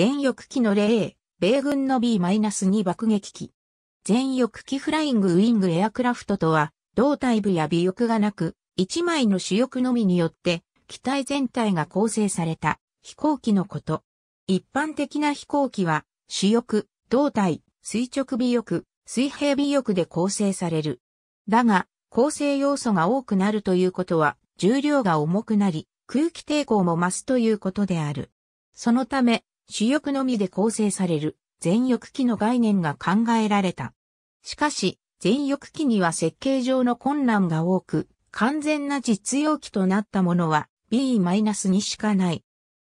全翼機の例米軍の B-2 爆撃機。全翼機フライングウィングエアクラフトとは、胴体部や尾翼がなく、1枚の主翼のみによって、機体全体が構成された飛行機のこと。一般的な飛行機は、主翼、胴体、垂直尾翼、水平尾翼で構成される。だが、構成要素が多くなるということは、重量が重くなり、空気抵抗も増すということである。そのため、主翼のみで構成される全翼機の概念が考えられた。しかし、全翼機には設計上の困難が多く、完全な実用機となったものは B-2 しかない。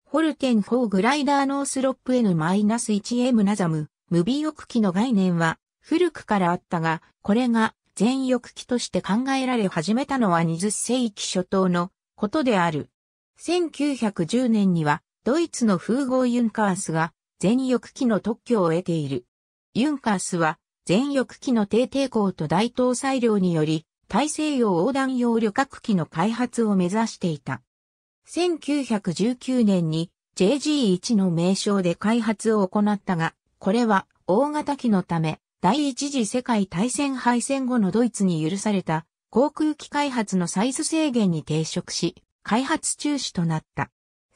ホルテン4グライダーノースロップ N-1M ナザム、無尾翼機の概念は古くからあったが、これが全翼機として考えられ始めたのは20世紀初頭のことである。1910年にはドイツの風合ユンカースが全翼機の特許を得ている。ユンカースは全翼機の低抵抗と大搭載量により大西洋横断用旅客機の開発を目指していた。1919年に JG1 の名称で開発を行ったが、これは大型機のため第一次世界大戦敗戦後のドイツに許された航空機開発のサイズ制限に抵触し、開発中止となった。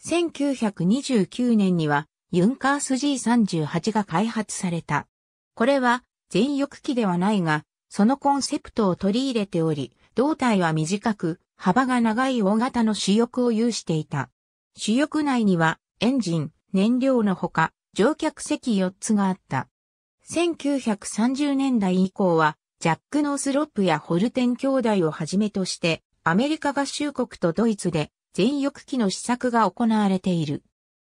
1929年にはユンカース G38 が開発された。これは全翼機ではないが、そのコンセプトを取り入れており、胴体は短く、幅が長い大型の主翼を有していた。主翼内にはエンジン、燃料のほか、乗客席4つがあった。1930年代以降は、ジャック・ノースロップやホルテン兄弟をはじめとして、アメリカ合衆国とドイツで全翼機の試作が行われている。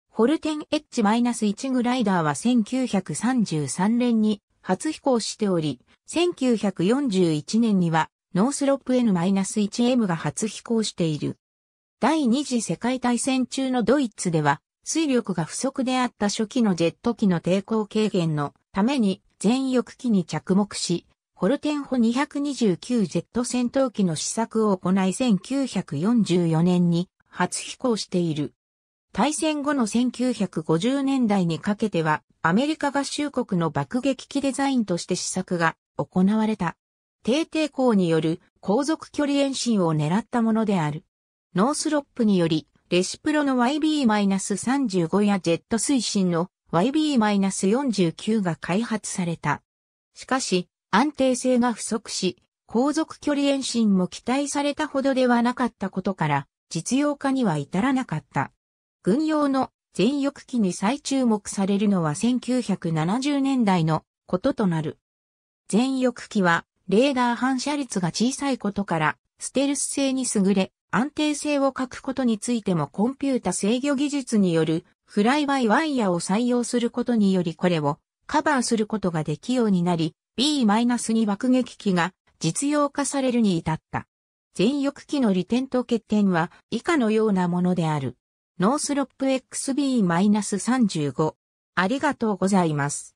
ホルテン H-1 グライダーは1933年に初飛行しており、1941年にはノースロップ N-1M が初飛行している。第二次世界大戦中のドイツでは、水力が不足であった初期のジェット機の抵抗軽減のために全翼機に着目し、ホルテンホ 229Z 戦闘機の試作を行い1944年に初飛行している。対戦後の1950年代にかけてはアメリカ合衆国の爆撃機デザインとして試作が行われた。低抵抗による航続距離遠心を狙ったものである。ノースロップによりレシプロの YB-35 やジェット推進の YB-49 が開発された。しかし、安定性が不足し、航続距離延伸も期待されたほどではなかったことから、実用化には至らなかった。軍用の全翼機に再注目されるのは1970年代のこととなる。全翼機はレーダー反射率が小さいことからステルス性に優れ安定性を欠くことについてもコンピュータ制御技術によるフライバイワイヤーを採用することによりこれをカバーすることができようになり B-2 爆撃機が実用化されるに至った。全翼機の利点と欠点は以下のようなものである。ノースロップ XB-35。ありがとうございます。